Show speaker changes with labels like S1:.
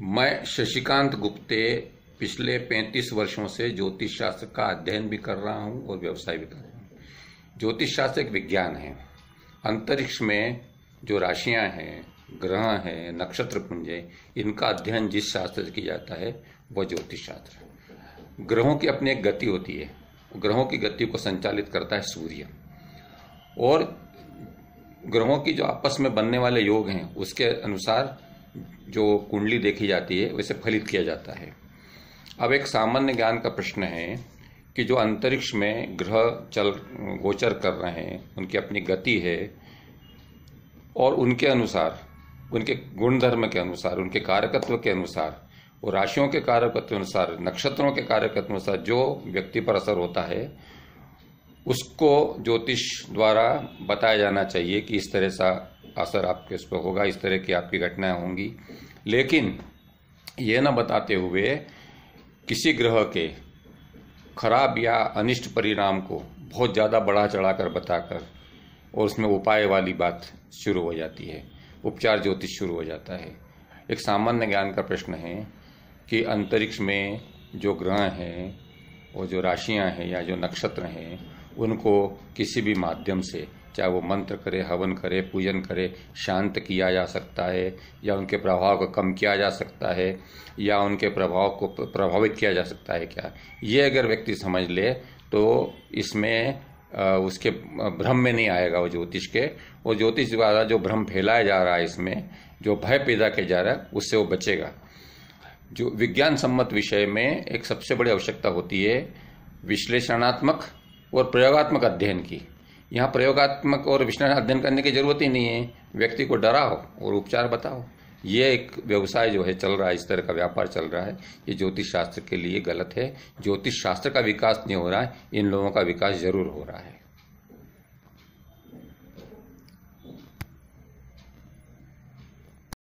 S1: मैं शशिकांत गुप्ते पिछले 35 वर्षों से ज्योतिष शास्त्र का अध्ययन भी कर रहा हूं और व्यवसाय भी कर रहा हूं ज्योतिष शास्त्र एक विज्ञान है अंतरिक्ष में जो राशियां हैं ग्रह हैं नक्षत्र पुंज है इनका अध्ययन जिस शास्त्र से किया जाता है वह ज्योतिष शास्त्र ग्रहों की अपनी एक गति होती है ग्रहों की गति को संचालित करता है सूर्य और ग्रहों की जो आपस में बनने वाले योग हैं उसके अनुसार जो कुंडली देखी जाती है उसे फलित किया जाता है अब एक सामान्य ज्ञान का प्रश्न है कि जो अंतरिक्ष में ग्रह चल गोचर कर रहे हैं उनकी अपनी गति है और उनके अनुसार उनके गुणधर्म के अनुसार उनके कारकत्व के अनुसार और राशियों के कारकत्व अनुसार नक्षत्रों के कारकत्व अनुसार जो व्यक्ति पर असर होता है उसको ज्योतिष द्वारा बताया जाना चाहिए कि इस तरह सा असर आपके उस पर होगा इस तरह की आपकी घटनाएं होंगी लेकिन ये ना बताते हुए किसी ग्रह के खराब या अनिष्ट परिणाम को बहुत ज़्यादा बढ़ा चढ़ाकर बताकर और उसमें उपाय वाली बात शुरू हो जाती है उपचार ज्योतिष शुरू हो जाता है एक सामान्य ज्ञान का प्रश्न है कि अंतरिक्ष में जो ग्रह हैं और जो राशियां हैं या जो नक्षत्र हैं उनको किसी भी माध्यम से चाहे वो मंत्र करे हवन करे पूजन करे शांत किया जा सकता है या उनके प्रभाव को कम किया जा सकता है या उनके प्रभाव को प्रभावित किया जा सकता है क्या ये अगर व्यक्ति समझ ले तो इसमें उसके भ्रम में नहीं आएगा वो ज्योतिष के वो ज्योतिष द्वारा जो भ्रम फैलाया जा रहा है इसमें जो भय पैदा किया जा रहा है उससे वो बचेगा जो विज्ञान सम्मत विषय में एक सबसे बड़ी आवश्यकता होती है विश्लेषणात्मक और प्रयोगात्मक अध्ययन की यहाँ प्रयोगात्मक और विश्लेषण अध्ययन करने की जरूरत ही नहीं है व्यक्ति को डराओ और उपचार बताओ ये एक व्यवसाय जो है चल रहा है इस तरह का व्यापार चल रहा है ये ज्योतिष शास्त्र के लिए गलत है ज्योतिष शास्त्र का विकास नहीं हो रहा है इन लोगों का विकास जरूर हो रहा है